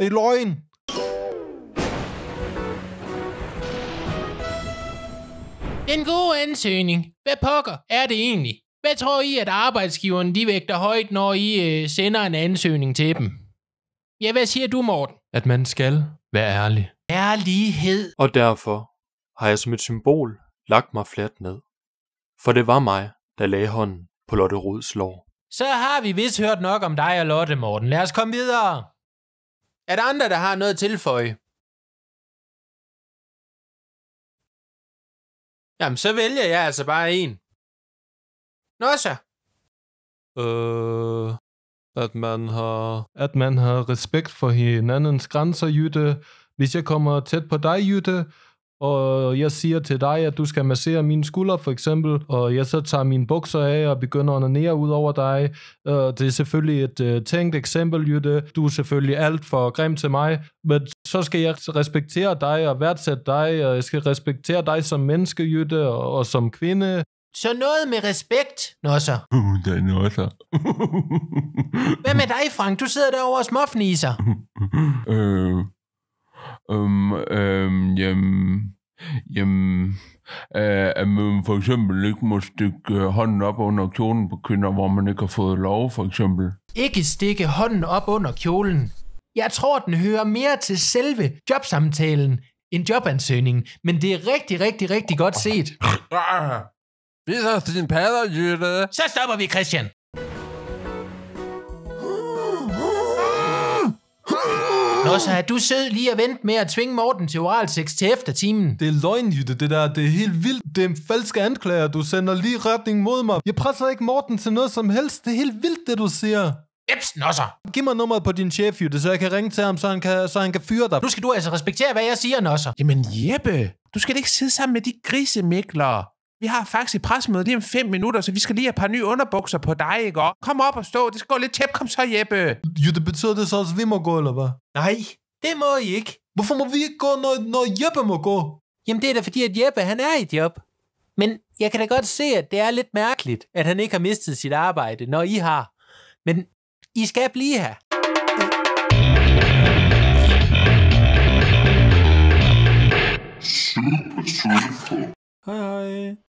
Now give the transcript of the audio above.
Det er løgn. Den gode ansøgning. Hvad pokker er det egentlig? Hvad tror I, at arbejdsgiverne de vægter højt, når I øh, sender en ansøgning til dem? Ja, hvad siger du, Morten? At man skal være ærlig. Ærlighed. Og derfor har jeg som et symbol lagt mig fladt ned. For det var mig, der lagde hånden på Lotte Ruds lår. Så har vi vist hørt nok om dig og Lotte, Morten. Lad os komme videre. Er der andre, der har noget at tilføje? Jamen, så vælger jeg altså bare en. Nå så. Øh, at man har... At man har respekt for hinandens grænser, Jytte. Hvis jeg kommer tæt på dig, Jytte, og jeg siger til dig, at du skal massere mine skuldre for eksempel, og jeg så tager mine bukser af og begynder at nære ud over dig. Uh, det er selvfølgelig et uh, tænkt eksempel, Jytte. Du er selvfølgelig alt for grim til mig, men så skal jeg respektere dig og værdsætte dig, og jeg skal respektere dig som menneske, Jytte, og, og som kvinde, så noget med respekt, Nosser. Uh, det er Nosser. Hvad med dig, Frank? Du sidder derovre og småfniser. øh, um, um, jamen, Jamen, øh, at man for eksempel ikke må stikke øh, hånden op under kjolen på kvinder, hvor man ikke har fået lov, for eksempel. Ikke stikke hånden op under kjolen. Jeg tror, den hører mere til selve jobsamtalen end jobansøgningen, men det er rigtig, rigtig, rigtig godt set. Vi så din padder, Jytte. Så stopper vi, Christian. Nå, så er du sød lige at vente med at tvinge Morten til oralsex til efter timen. Det er løgn, Jytte, det der. Det er helt vildt. Det er en falske anklager. Du sender lige retning mod mig. Jeg presser ikke Morten til noget som helst. Det er helt vildt, det du siger. Eps, nosser. Giv mig nummeret på din chef, Jytte, så jeg kan ringe til ham, så han kan, så han kan fyre dig. Nu skal du altså respektere, hvad jeg siger, nosser. Jamen Jeppe, du skal ikke sidde sammen med de grisemæklere vi har faktisk et pressemøde lige om fem minutter, så vi skal lige have et par nye underbukser på dig, ikke? Og kom op og stå, det skal gå lidt tæt, kom så, Jeppe. Jo, det betyder det så også, at vi må gå, eller hvad? Nej, det må I ikke. Hvorfor må vi ikke gå, når, når Jeppe må gå? Jamen det er da fordi, at Jeppe han er i job. Men jeg kan da godt se, at det er lidt mærkeligt, at han ikke har mistet sit arbejde, når I har. Men I skal blive her. Super, super. Hej hej.